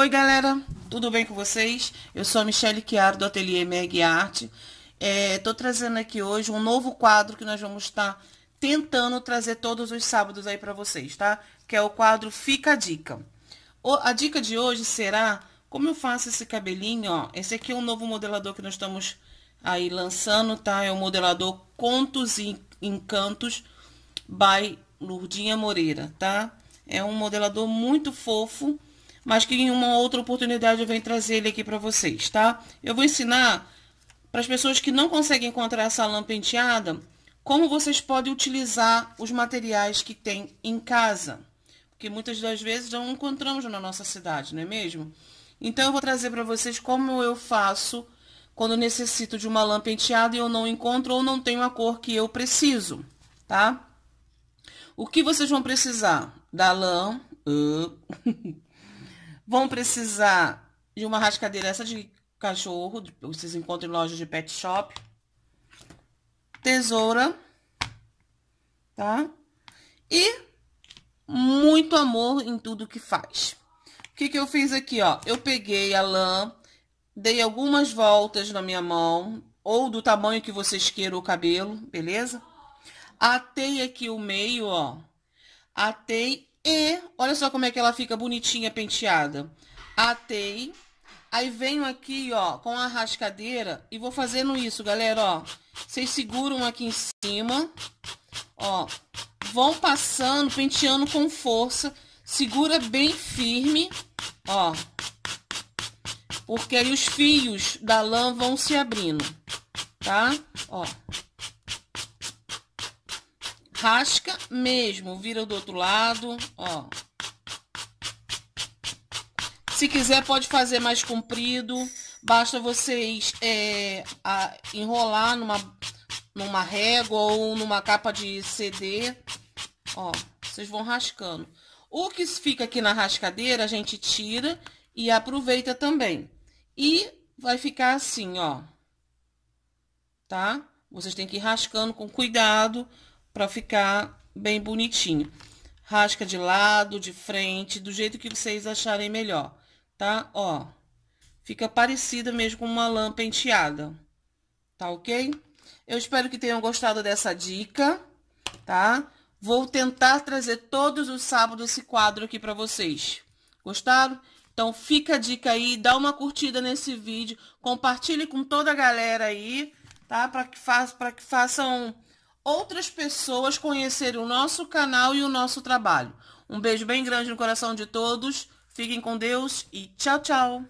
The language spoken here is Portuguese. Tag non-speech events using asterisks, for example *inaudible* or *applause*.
Oi galera, tudo bem com vocês? Eu sou a Michelle Chiaro do Ateliê Meg Arte. Estou é, trazendo aqui hoje um novo quadro que nós vamos estar tá tentando trazer todos os sábados aí para vocês, tá? Que é o quadro Fica a Dica. O, a dica de hoje será como eu faço esse cabelinho, ó. Esse aqui é um novo modelador que nós estamos aí lançando, tá? É o modelador Contos e Encantos by Lurdinha Moreira, tá? É um modelador muito fofo mas que em uma outra oportunidade eu venho trazer ele aqui para vocês, tá? Eu vou ensinar para as pessoas que não conseguem encontrar essa lã penteada, como vocês podem utilizar os materiais que tem em casa, porque muitas das vezes não encontramos na nossa cidade, não é mesmo? Então, eu vou trazer para vocês como eu faço quando necessito de uma lã penteada e eu não encontro ou não tenho a cor que eu preciso, tá? O que vocês vão precisar? Da lã... Uh... *laughs* Vão precisar de uma rascadeira essa de cachorro, vocês encontram em lojas de pet shop. Tesoura, tá? E muito amor em tudo que faz. O que, que eu fiz aqui, ó? Eu peguei a lã, dei algumas voltas na minha mão, ou do tamanho que vocês queiram o cabelo, beleza? Atei aqui o meio, ó. Atei e olha só como é que ela fica bonitinha, penteada. Atei. Aí venho aqui, ó, com a rascadeira e vou fazendo isso, galera, ó. Vocês seguram aqui em cima, ó. Vão passando, penteando com força. Segura bem firme, ó. Porque aí os fios da lã vão se abrindo, tá? Ó. Rasca mesmo, vira do outro lado, ó. Se quiser, pode fazer mais comprido. Basta vocês é, a, enrolar numa, numa régua ou numa capa de CD. Ó, vocês vão rascando. O que fica aqui na rascadeira, a gente tira e aproveita também. E vai ficar assim, ó. Tá? Vocês têm que ir rascando com cuidado para ficar bem bonitinho. Rasca de lado, de frente, do jeito que vocês acharem melhor, tá? Ó, fica parecida mesmo com uma lã penteada, tá ok? Eu espero que tenham gostado dessa dica, tá? Vou tentar trazer todos os sábados esse quadro aqui para vocês. Gostaram? Então fica a dica aí, dá uma curtida nesse vídeo, compartilhe com toda a galera aí, tá? Para que, que façam outras pessoas conhecerem o nosso canal e o nosso trabalho. Um beijo bem grande no coração de todos. Fiquem com Deus e tchau, tchau!